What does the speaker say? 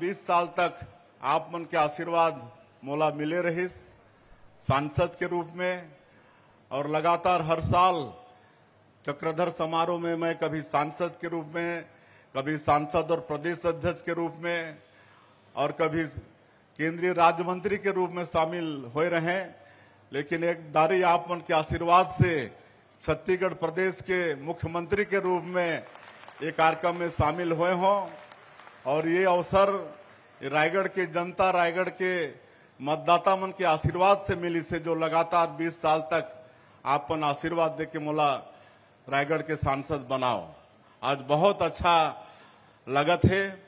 बीस साल तक आप मन के आशीर्वाद मोला मिले रहिस सांसद के रूप में और लगातार हर साल चक्रधर समारोह में मैं कभी सांसद के रूप में कभी सांसद और प्रदेश अध्यक्ष के रूप में और कभी केंद्रीय राज्य मंत्री के रूप में शामिल हो रहे लेकिन एक दारी आप मन के आशीर्वाद से छत्तीसगढ़ प्रदेश के मुख्यमंत्री के रूप में ये कार्यक्रम में शामिल हुए हों और ये अवसर रायगढ़ के जनता रायगढ़ के मतदाता मन के आशीर्वाद से मिली से जो लगातार 20 साल तक आपन आशीर्वाद दे के मोला रायगढ़ के सांसद बनाओ आज बहुत अच्छा लगत है